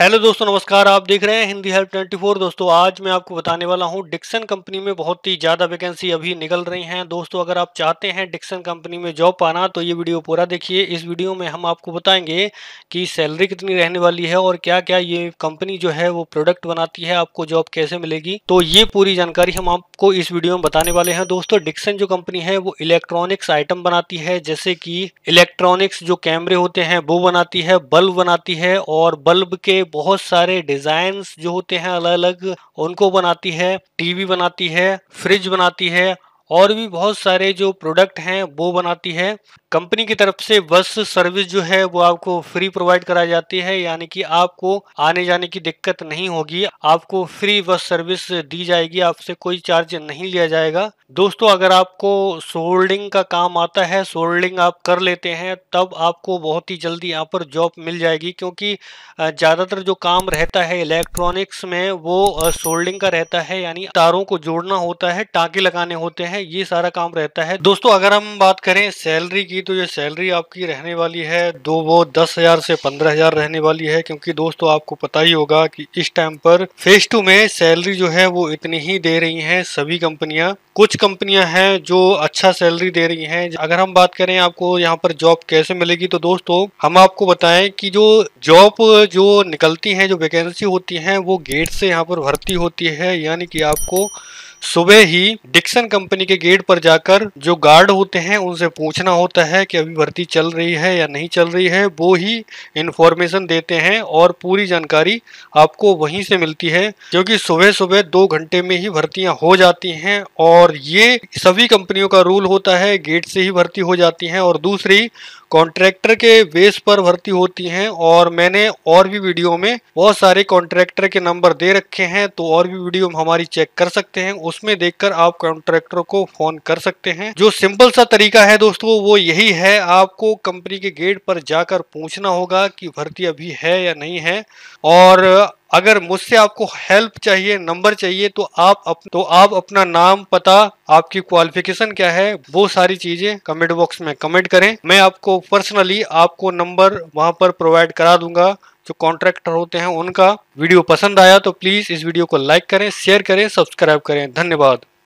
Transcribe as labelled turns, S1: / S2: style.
S1: hello दोस्तों नमस्कार आप देख रहे हैं हिंदी हेल्प 24 दोस्तों आज मैं आपको बताने वाला हूं डिक्सन कंपनी में बहुत ही ज़्यादा वैकेंसी अभी निकल रही हैं दोस्तों अगर आप चाहते हैं डिक्सन कंपनी में जॉब पाना तो ये वीडियो पूरा देखिए इस वीडियो में हम आपको बताएंगे कि सैलरी कितनी रहने वाली है और क्या क्या ये कंपनी जो है वो प्रोडक्ट बनाती है आपको जॉब कैसे मिलेगी तो ये पूरी जानकारी हम आपको इस वीडियो में बताने वाले हैं दोस्तों डिक्सन जो कंपनी है वो इलेक्ट्रॉनिक्स आइटम बनाती है जैसे कि इलेक्ट्रॉनिक्स जो कैमरे होते हैं वो बनाती है बल्ब बनाती है और बल्ब के बहुत सारे डिजाइन जो होते हैं अलग अलग उनको बनाती है टीवी बनाती है फ्रिज बनाती है और भी बहुत सारे जो प्रोडक्ट हैं वो बनाती है कंपनी की तरफ से बस सर्विस जो है वो आपको फ्री प्रोवाइड कराई जाती है यानी कि आपको आने जाने की दिक्कत नहीं होगी आपको फ्री बस सर्विस दी जाएगी आपसे कोई चार्ज नहीं लिया जाएगा दोस्तों अगर आपको सोल्डिंग का काम आता है सोल्डिंग आप कर लेते हैं तब आपको बहुत ही जल्दी यहाँ पर जॉब मिल जाएगी क्योंकि ज़्यादातर जो काम रहता है इलेक्ट्रॉनिक्स में वो सोल्डिंग का रहता है यानी तारों को जोड़ना होता है टाँके लगाने होते हैं ये सारा काम रहता है दोस्तों अगर हम बात करें सैलरी की की तो ये सैलरी आपकी रहने वाली है दो वो दस हज़ार से पंद्रह हज़ार रहने वाली है क्योंकि दोस्तों आपको पता ही होगा कि इस टाइम पर फेज टू में सैलरी जो है वो इतनी ही दे रही हैं सभी कंपनियां कुछ कंपनियां हैं जो अच्छा सैलरी दे रही हैं अगर हम बात करें आपको यहाँ पर जॉब कैसे मिलेगी तो दोस्तों हम आपको बताएं कि जो जॉब जो निकलती है जो वैकेंसी होती है वो गेट से यहाँ पर भर्ती होती है यानी कि आपको सुबह ही डिक्सन कंपनी के गेट पर जाकर जो गार्ड होते हैं उनसे पूछना होता है कि अभी भर्ती चल रही है या नहीं चल रही है वो ही इन्फॉर्मेशन देते हैं और पूरी जानकारी आपको वहीं से मिलती है क्योंकि सुबह सुबह दो घंटे में ही भर्तियां हो जाती हैं और ये सभी कंपनियों का रूल होता है गेट से ही भर्ती हो जाती हैं और दूसरी कॉन्ट्रैक्टर के बेस पर भर्ती होती हैं और मैंने और भी वीडियो में बहुत सारे कॉन्ट्रैक्टर के नंबर दे रखे हैं तो और भी वीडियो हमारी चेक कर सकते हैं उसमें देखकर आप कॉन्ट्रैक्टर को फोन कर सकते हैं जो सिंपल सा तरीका है दोस्तों वो यही है आपको कंपनी के गेट पर जाकर पूछना होगा कि भर्ती अभी है या नहीं है और अगर मुझसे आपको हेल्प चाहिए नंबर चाहिए तो आप अप, तो आप अपना नाम पता आपकी क्वालिफिकेशन क्या है वो सारी चीजें कमेंट बॉक्स में कमेंट करें मैं आपको पर्सनली आपको नंबर वहां पर प्रोवाइड करा दूंगा जो कॉन्ट्रैक्टर होते हैं उनका वीडियो पसंद आया तो प्लीज इस वीडियो को लाइक करें शेयर करें सब्सक्राइब करें धन्यवाद